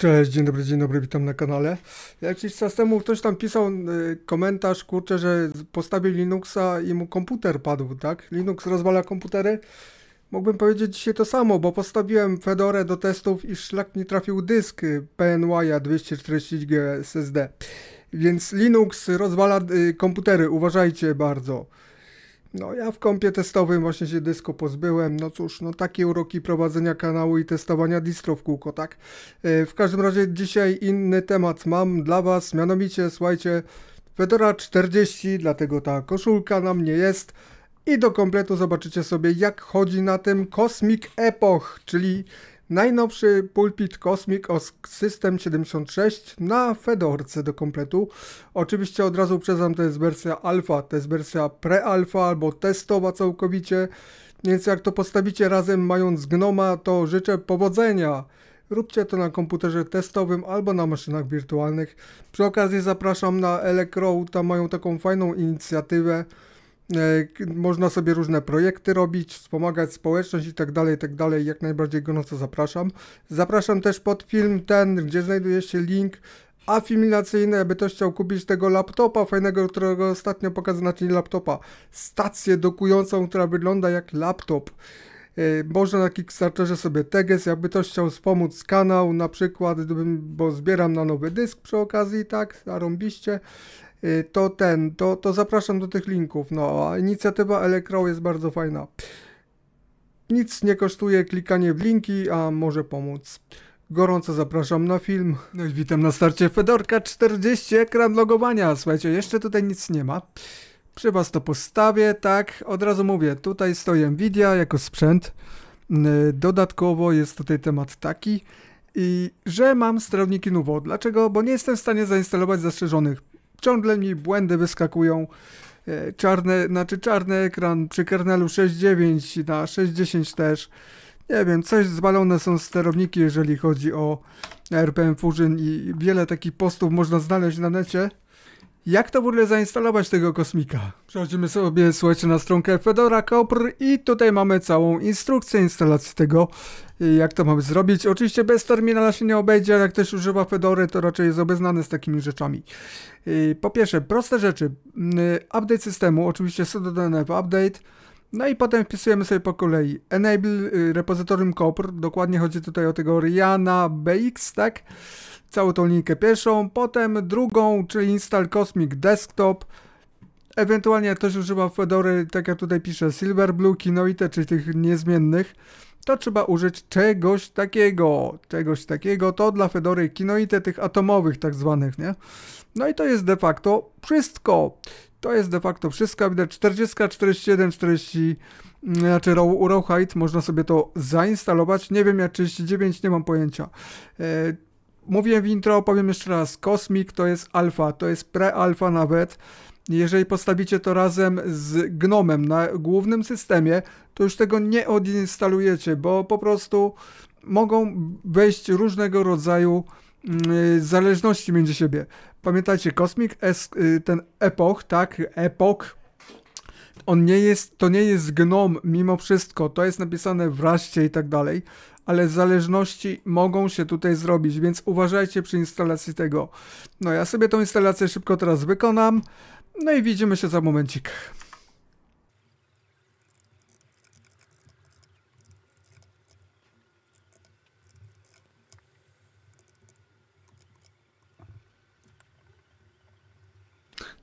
Cześć, dzień dobry, dzień dobry, witam na kanale. Jakiś czas temu ktoś tam pisał y, komentarz, kurczę, że postawił Linuxa i mu komputer padł, tak? Linux rozwala komputery. Mógłbym powiedzieć dzisiaj to samo, bo postawiłem Fedorę do testów i szlak mi trafił dysk PNY 240G SSD. Więc Linux rozwala y, komputery, uważajcie bardzo. No ja w kąpie testowym właśnie się dysku pozbyłem, no cóż, no takie uroki prowadzenia kanału i testowania distro w kółko, tak? E, w każdym razie dzisiaj inny temat mam dla Was, mianowicie słuchajcie, Fedora 40, dlatego ta koszulka na mnie jest i do kompletu zobaczycie sobie jak chodzi na tym Cosmic Epoch, czyli Najnowszy pulpit Cosmic o System 76 na Fedorce do kompletu. Oczywiście od razu przeznam, to jest wersja alfa, to jest wersja pre-alfa albo testowa całkowicie. Więc jak to postawicie razem mając Gnoma, to życzę powodzenia. Róbcie to na komputerze testowym albo na maszynach wirtualnych. Przy okazji zapraszam na Elecrow, tam mają taką fajną inicjatywę. E, można sobie różne projekty robić, wspomagać społeczność i tak dalej, tak dalej. Jak najbardziej gorąco zapraszam. Zapraszam też pod film ten, gdzie znajduje się link afimilacyjny, aby ktoś chciał kupić tego laptopa fajnego, którego ostatnio pokazano, czyli znaczy laptopa. Stację dokującą, która wygląda jak laptop. E, można na Kickstarterze sobie teges, jakby ktoś chciał wspomóc kanał, na przykład, bo zbieram na nowy dysk przy okazji, tak, zarąbiście. Y, to ten, to, to zapraszam do tych linków. No, inicjatywa Elecrow jest bardzo fajna. Nic nie kosztuje klikanie w linki, a może pomóc. Gorąco zapraszam na film. No i witam na starcie Fedorka 40, ekran logowania. Słuchajcie, jeszcze tutaj nic nie ma. Przy was to postawię, tak? Od razu mówię, tutaj stoi Nvidia jako sprzęt. Y, dodatkowo jest tutaj temat taki, i że mam sterowniki Nuvo. Dlaczego? Bo nie jestem w stanie zainstalować zastrzeżonych ciągle mi błędy wyskakują. E, czarny, znaczy czarny ekran przy kernelu 6.9 na 6.10 też. Nie wiem, coś zbalone są sterowniki, jeżeli chodzi o RPM Fusion i wiele takich postów można znaleźć na necie. Jak to w ogóle zainstalować tego kosmika? Przechodzimy sobie, słuchajcie, na stronkę Fedora Copr i tutaj mamy całą instrukcję instalacji tego, y, jak to mamy zrobić. Oczywiście bez terminala się nie obejdzie, jak ktoś używa Fedory, to raczej jest obeznany z takimi rzeczami. Y, po pierwsze, proste rzeczy. Y, update systemu, oczywiście sudo update. No i potem wpisujemy sobie po kolei enable y, repozytorium copr, dokładnie chodzi tutaj o tego Riana BX, tak? Całą tą linkę pierwszą, potem drugą, czyli install Cosmic Desktop, ewentualnie jak ktoś używa Fedory, tak jak tutaj piszę, Silverblue, Kinoite, czyli tych niezmiennych, to trzeba użyć czegoś takiego, czegoś takiego, to dla Fedory Kinoite, tych atomowych tak zwanych, nie? No i to jest de facto wszystko to jest de facto wszystko. Widać 40, 41, 40, znaczy raw, Rawhide, można sobie to zainstalować. Nie wiem jak 39, nie mam pojęcia. E, mówiłem w intro, opowiem jeszcze raz. Cosmic to jest alfa, to jest pre-alfa nawet. Jeżeli postawicie to razem z gnomem na głównym systemie, to już tego nie odinstalujecie, bo po prostu mogą wejść różnego rodzaju Y, zależności między siebie. Pamiętajcie, kosmik, y, ten epoch, tak, epok, on nie jest, to nie jest gnom mimo wszystko, to jest napisane wraście i tak dalej, ale zależności mogą się tutaj zrobić, więc uważajcie przy instalacji tego. No ja sobie tą instalację szybko teraz wykonam, no i widzimy się za momencik.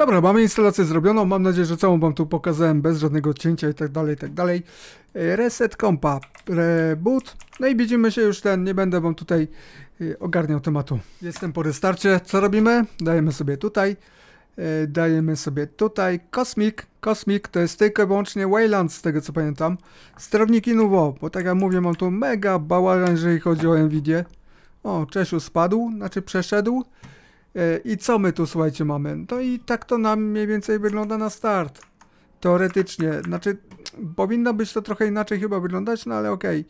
Dobra, no, mamy instalację zrobioną. Mam nadzieję, że całą wam tu pokazałem bez żadnego cięcia i tak dalej, i tak dalej. E, reset kompa, reboot. No i widzimy się już ten, nie będę wam tutaj e, ogarniał tematu. Jestem po restarcie. Co robimy? Dajemy sobie tutaj. E, dajemy sobie tutaj Cosmic. Cosmic to jest tylko i wyłącznie Wayland, z tego co pamiętam. Sterowniki nowo. bo tak jak mówię, mam tu mega bałagan, jeżeli chodzi o Nvidia. O, Czesiu spadł, znaczy przeszedł. E, I co my tu, słuchajcie, mamy? No i tak to nam mniej więcej wygląda na start. Teoretycznie. Znaczy, powinno być to trochę inaczej chyba wyglądać, no ale okej.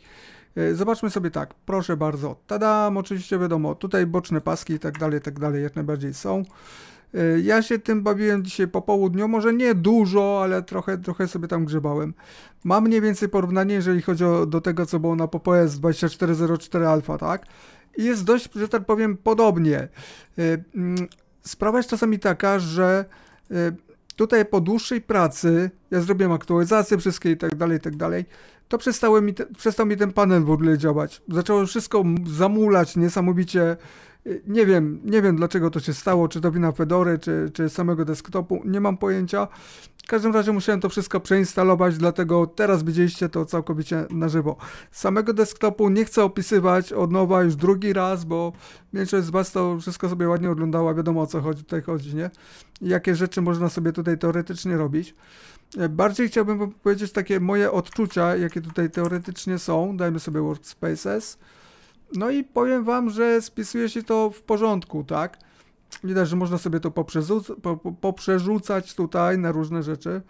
Okay. E, zobaczmy sobie tak, proszę bardzo. Tadam, oczywiście wiadomo, tutaj boczne paski i tak dalej, tak dalej, jak najbardziej są. Y, ja się tym bawiłem dzisiaj po południu, może nie dużo, ale trochę, trochę sobie tam grzebałem. Mam mniej więcej porównanie, jeżeli chodzi o, do tego, co było na PPS 2404 Alpha, tak? I jest dość, że tak powiem, podobnie. Y, mm, sprawa jest czasami taka, że y, tutaj po dłuższej pracy, ja zrobiłem aktualizację wszystkie i tak dalej, i tak dalej, to przestały mi te, przestał mi ten panel w ogóle działać. Zaczęło wszystko zamulać niesamowicie nie wiem, nie wiem dlaczego to się stało, czy to wina Fedory, czy, czy samego desktopu, nie mam pojęcia. W każdym razie musiałem to wszystko przeinstalować, dlatego teraz widzieliście to całkowicie na żywo. Samego desktopu nie chcę opisywać od nowa już drugi raz, bo większość z Was to wszystko sobie ładnie oglądała, wiadomo o co chodzi, tutaj chodzi, nie? Jakie rzeczy można sobie tutaj teoretycznie robić. E, bardziej chciałbym powiedzieć takie moje odczucia, jakie tutaj teoretycznie są. Dajmy sobie Workspaces. No i powiem wam, że spisuje się to w porządku, tak? Widać, że można sobie to poprzerzucać tutaj na różne rzeczy.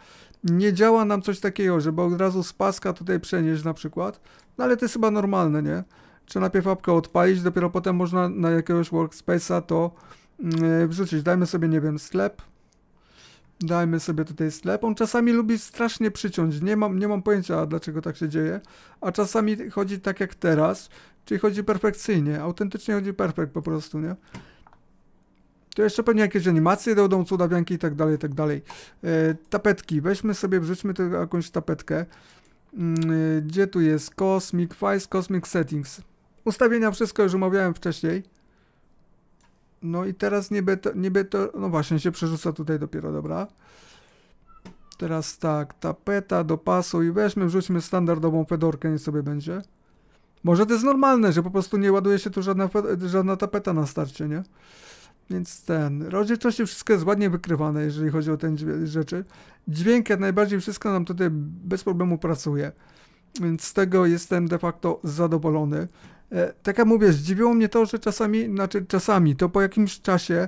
Nie działa nam coś takiego, żeby od razu z paska tutaj przenieść na przykład, no ale to jest chyba normalne, nie? Trzeba najpierw apkę odpalić, dopiero potem można na jakiegoś workspace'a to yy, wrzucić. Dajmy sobie, nie wiem, sklep. Dajmy sobie tutaj sklep. On czasami lubi strasznie przyciąć. Nie mam, nie mam pojęcia, dlaczego tak się dzieje. A czasami chodzi tak jak teraz, Czyli chodzi perfekcyjnie, autentycznie chodzi perfekt po prostu, nie? To jeszcze pewnie jakieś animacje dodam, cudawianki i tak dalej, i tak dalej. E, tapetki. Weźmy sobie, wrzućmy tu jakąś tapetkę. Mm, e, gdzie tu jest? Cosmic Files, Cosmic Settings. Ustawienia wszystko już omawiałem wcześniej. No i teraz niby to, niby to, no właśnie się przerzuca tutaj dopiero, dobra. Teraz tak, tapeta, do I weźmy, wrzućmy standardową fedorkę, nie sobie będzie. Może to jest normalne, że po prostu nie ładuje się tu żadna, żadna tapeta na starcie, nie? Więc ten, rozdzielczości wszystko jest ładnie wykrywane, jeżeli chodzi o te rzeczy. Dźwięk jak najbardziej wszystko nam tutaj bez problemu pracuje. Więc z tego jestem de facto zadowolony. E, tak jak mówię, zdziwiło mnie to, że czasami, znaczy czasami, to po jakimś czasie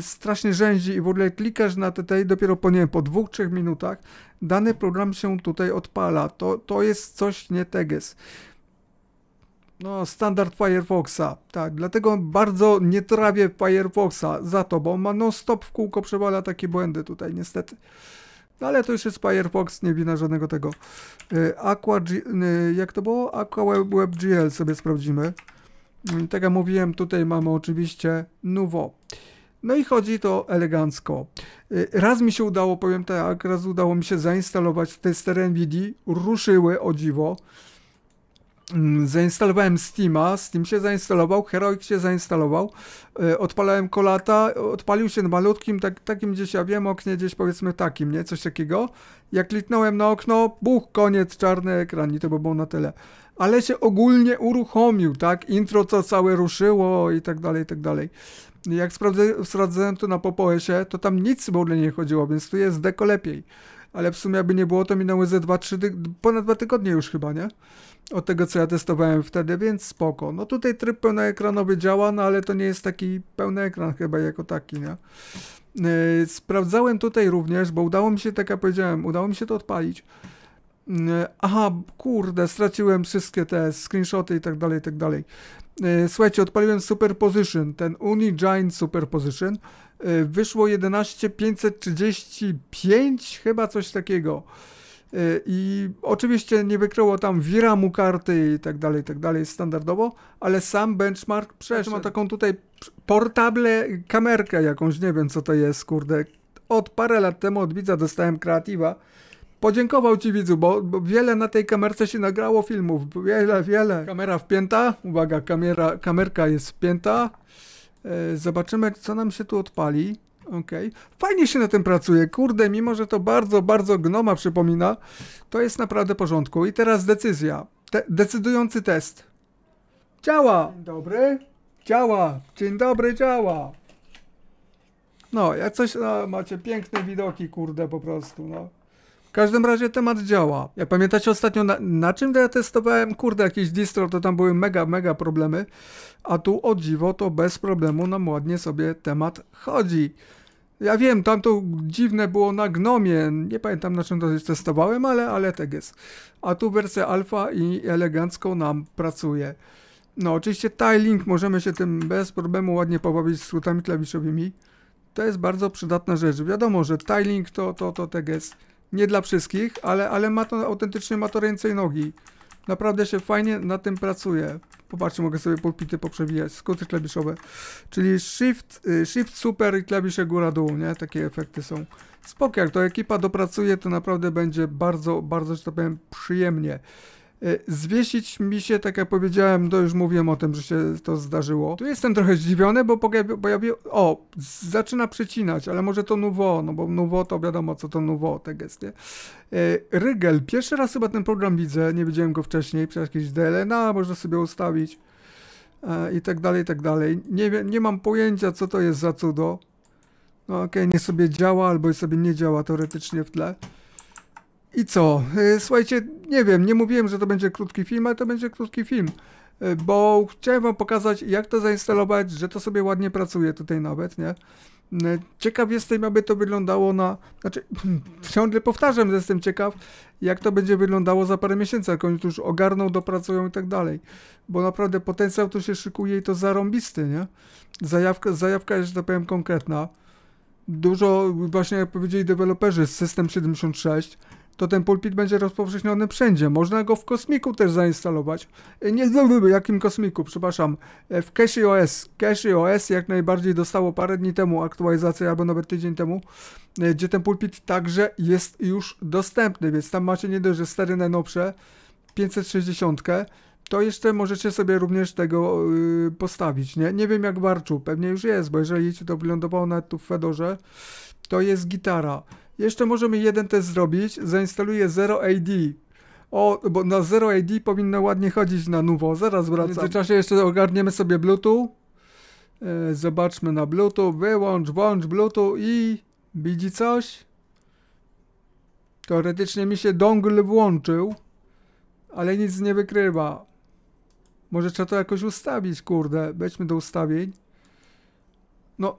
strasznie rzęzi i w ogóle klikasz na i dopiero po, nie wiem, po dwóch, trzech minutach dany program się tutaj odpala. To, to jest coś nie teges. No, standard Firefoxa, tak, dlatego bardzo nie trawię Firefoxa za to, bo on ma non-stop w kółko przewala takie błędy tutaj niestety. No, ale to już jest Firefox, nie wina żadnego tego. Y, Aqua, y, jak to było? Aqua WebGL sobie sprawdzimy. Mm, tak jak mówiłem, tutaj mamy oczywiście Nuvo. No i chodzi to elegancko. Y, raz mi się udało, powiem tak, raz udało mi się zainstalować testery NVIDII, ruszyły o dziwo. Mm, zainstalowałem Steama, Steam się zainstalował, Heroic się zainstalował, y, odpalałem kolata, odpalił się na malutkim, tak, takim gdzieś ja wiem, oknie gdzieś powiedzmy takim, nie, coś takiego. Jak kliknąłem na okno, buch, koniec, czarny ekran i to by było na tyle. Ale się ogólnie uruchomił, tak, intro co całe ruszyło i tak dalej, i tak dalej. Jak sprawdzę, sprawdzałem to na Popoesie, to tam nic w ogóle nie chodziło, więc tu jest deko lepiej. Ale w sumie, aby nie było, to minęły ze dwa, trzy, ponad dwa tygodnie już chyba, nie? od tego, co ja testowałem wtedy, więc spoko. No tutaj tryb pełnoekranowy działa, no ale to nie jest taki pełny ekran chyba jako taki, nie? Yy, sprawdzałem tutaj również, bo udało mi się, tak jak powiedziałem, udało mi się to odpalić. Yy, aha, kurde, straciłem wszystkie te screenshoty i tak dalej, i tak dalej. Yy, słuchajcie, odpaliłem Superposition, ten Unigiant Superposition. Wyszło 11535, chyba coś takiego. E, I oczywiście nie wykryło tam wiramu karty i tak dalej, i tak dalej standardowo, ale sam benchmark przeszedł. Ma taką tutaj portable kamerkę jakąś, nie wiem co to jest, kurde. Od parę lat temu od widza dostałem kreatywa. Podziękował ci widzu, bo, bo wiele na tej kamerce się nagrało filmów. Wiele, wiele. Kamera wpięta. Uwaga, kamera, kamerka jest wpięta. E, zobaczymy, co nam się tu odpali. Okej. Okay. Fajnie się na tym pracuje. Kurde, mimo że to bardzo, bardzo gnoma przypomina, to jest naprawdę porządku. I teraz decyzja. Te decydujący test. Działa! Dzień dobry. Działa. Dzień dobry, działa. No, jak coś, no, macie piękne widoki, kurde, po prostu, no. W każdym razie temat działa. Jak pamiętacie ostatnio na, na czym ja testowałem, kurde, jakieś distro, to tam były mega, mega problemy, a tu o dziwo to bez problemu nam ładnie sobie temat chodzi. Ja wiem, tam dziwne było na gnomie, nie pamiętam na czym to testowałem, ale, ale tak jest. A tu wersja alfa i elegancko nam pracuje. No oczywiście tiling, możemy się tym bez problemu ładnie pobawić skrótami klawiszowymi. To jest bardzo przydatna rzecz. Wiadomo, że tiling to, to, to tak jest nie dla wszystkich, ale, ale ma to autentycznie ma to ręce i nogi. Naprawdę się fajnie na tym pracuje. Popatrzcie, mogę sobie pulpity poprzewijać, skróty klawiszowe. Czyli shift, y, shift super i klawisze góra-dół, nie? Takie efekty są. Spoko, jak to ekipa dopracuje, to naprawdę będzie bardzo, bardzo, że tak powiem, przyjemnie. E, zwiesić mi się, tak jak powiedziałem, to już mówiłem o tym, że się to zdarzyło. Tu jestem trochę zdziwiony, bo pojawił, pojawi, o, zaczyna przecinać, ale może to nowo, no bo nowo, to wiadomo, co to nouveau, te gesty. E, Rygel, pierwszy raz chyba ten program widzę, nie widziałem go wcześniej, przez jakieś DLNA można sobie ustawić e, i tak dalej, i tak dalej. Nie, nie mam pojęcia, co to jest za cudo. No okej, okay, nie sobie działa, albo sobie nie działa teoretycznie w tle. I co? E, słuchajcie, nie wiem, nie mówiłem, że to będzie krótki film, ale to będzie krótki film, e, bo chciałem wam pokazać, jak to zainstalować, że to sobie ładnie pracuje tutaj nawet, nie? E, ciekaw jestem, aby to wyglądało na... Znaczy, ciągle powtarzam, że jestem ciekaw, jak to będzie wyglądało za parę miesięcy, jak oni tu już ogarną, dopracują i tak dalej. Bo naprawdę potencjał tu się szykuje i to zarąbisty, nie? Zajawka, zajawka jest, że tak powiem, konkretna. Dużo właśnie, jak powiedzieli deweloperzy, system 76, to ten pulpit będzie rozpowszechniony wszędzie. Można go w kosmiku też zainstalować. E, nie wiem jakim kosmiku, przepraszam. E, w Cache OS. Cache OS jak najbardziej dostało parę dni temu aktualizację, albo nawet tydzień temu, e, gdzie ten pulpit także jest już dostępny, więc tam macie nie dość, że stary najnowsze, 560, to jeszcze możecie sobie również tego yy, postawić, nie? Nie wiem jak warczu. pewnie już jest, bo jeżeli to wylądowało nawet tu w Fedorze, to jest gitara. Jeszcze możemy jeden test zrobić. Zainstaluję 0AD. O, bo na 0AD powinno ładnie chodzić na nowo. Zaraz wracam. W międzyczasie jeszcze ogarniemy sobie Bluetooth. E, zobaczmy na Bluetooth. Wyłącz, włącz Bluetooth i... Widzi coś? Teoretycznie mi się dongle włączył, ale nic nie wykrywa. Może trzeba to jakoś ustawić, kurde. Wejdźmy do ustawień. No,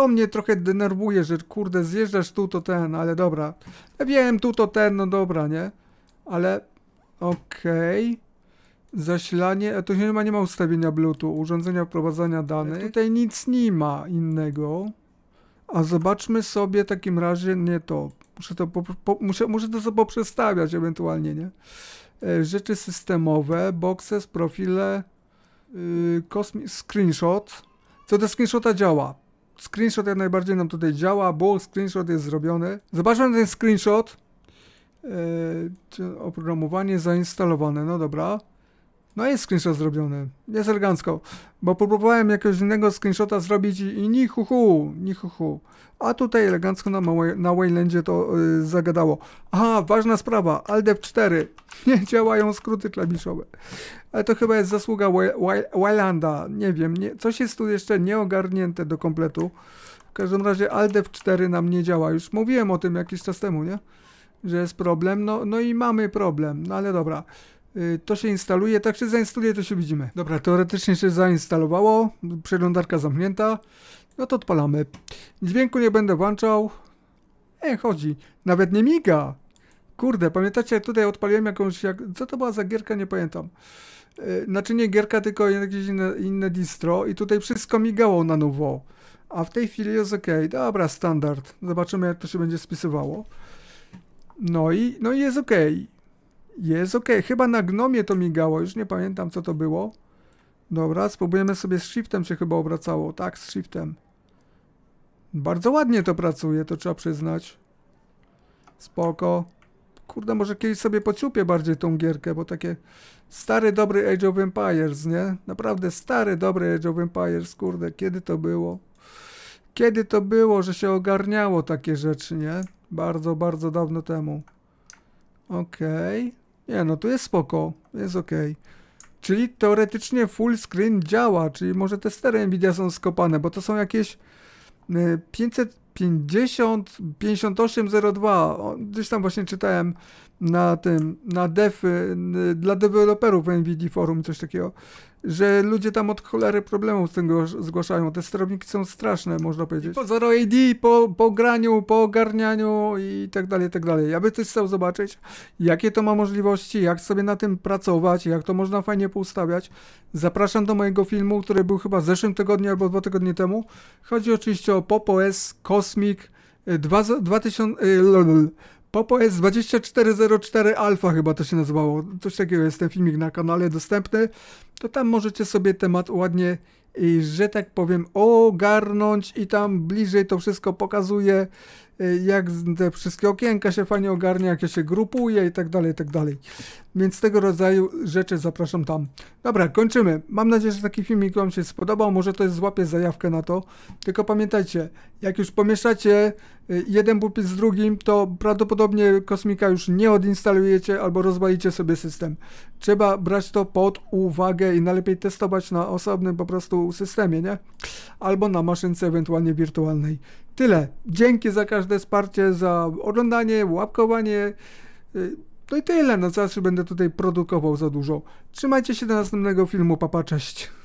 to mnie trochę denerwuje, że kurde, zjeżdżasz tu to ten, ale dobra. Ja wiem, tu to ten, no dobra, nie? Ale okej. Okay. Zasilanie, e, to tu nie ma, nie ma ustawienia Bluetooth, urządzenia wprowadzania danych. E, tutaj nic nie ma innego. A zobaczmy sobie w takim razie, nie to, muszę to, po, po, muszę, muszę to sobie poprzestawiać ewentualnie, nie? E, rzeczy systemowe, boxes, profile, yy, screenshot. Co do screenshota działa? screenshot jak najbardziej nam tutaj działa, bo screenshot jest zrobiony. Zobaczmy ten screenshot. E, oprogramowanie zainstalowane, no dobra. No jest screenshot zrobiony, jest elegancko, bo próbowałem jakiegoś innego screenshota zrobić i, i ni hu hu, ni hu hu. A tutaj elegancko na, na Waylandzie to yy, zagadało. Aha, ważna sprawa, Aldef 4, nie działają skróty klawiszowe. Ale to chyba jest zasługa Waylanda, nie wiem, nie, coś jest tu jeszcze nieogarnięte do kompletu. W każdym razie Aldef 4 nam nie działa, już mówiłem o tym jakiś czas temu, nie? Że jest problem, no, no i mamy problem, no ale dobra. Y, to się instaluje, tak się zainstaluje, to się widzimy. Dobra, teoretycznie się zainstalowało, przeglądarka zamknięta, no to odpalamy. Dźwięku nie będę włączał, e, chodzi, nawet nie miga. Kurde, pamiętacie, tutaj odpaliłem jakąś, jak, co to była za gierka, nie pamiętam. Y, znaczy nie gierka, tylko jakieś inne, inne distro i tutaj wszystko migało na nowo. A w tej chwili jest ok, dobra, standard. Zobaczymy, jak to się będzie spisywało. No i, no i jest ok. Jest ok, chyba na gnomie to migało, już nie pamiętam co to było. Dobra, spróbujemy sobie z shiftem się chyba obracało. Tak, z shiftem. Bardzo ładnie to pracuje, to trzeba przyznać. Spoko. Kurde, może kiedyś sobie pociupię bardziej tą gierkę, bo takie stary, dobry Age of Empires, nie? Naprawdę stary, dobry Age of Empires, kurde, kiedy to było? Kiedy to było, że się ogarniało takie rzeczy, nie? Bardzo, bardzo dawno temu. Okej. Okay. Nie, no tu jest spoko, jest ok. Czyli teoretycznie full screen działa, czyli może te stare Nvidia są skopane, bo to są jakieś 550, e, 5802, gdzieś tam właśnie czytałem na tym, na dev, e, dla deweloperów NVIDIA forum, coś takiego że ludzie tam od cholery problemów z tym zgłaszają. Te sterowniki są straszne, można powiedzieć. I po Zero AD, po, po graniu, po ogarnianiu i tak dalej, tak dalej. Ja bym też chciał zobaczyć, jakie to ma możliwości, jak sobie na tym pracować, jak to można fajnie poustawiać. Zapraszam do mojego filmu, który był chyba w zeszłym tygodniu albo dwa tygodnie temu. Chodzi oczywiście o Popo S, Cosmic, 2000... Y, Popo S2404 Alpha chyba to się nazywało. Coś takiego jest ten filmik na kanale dostępny. To tam możecie sobie temat ładnie, y, że tak powiem, ogarnąć i tam bliżej to wszystko pokazuje. Y, jak te wszystkie okienka się fajnie ogarnia, jak się grupuje i tak dalej, i tak dalej. Więc tego rodzaju rzeczy zapraszam tam. Dobra, kończymy. Mam nadzieję, że taki filmik Wam się spodobał. Może to jest złapie zajawkę na to. Tylko pamiętajcie, jak już pomieszacie y, jeden pulpit z drugim, to prawdopodobnie kosmika już nie odinstalujecie albo rozwalicie sobie system. Trzeba brać to pod uwagę i najlepiej testować na osobnym po prostu systemie, nie? Albo na maszynce ewentualnie wirtualnej. Tyle. Dzięki za każde wsparcie, za oglądanie, łapkowanie. Y, no i tyle. No teraz będę tutaj produkował za dużo. Trzymajcie się do następnego filmu. Papa, cześć.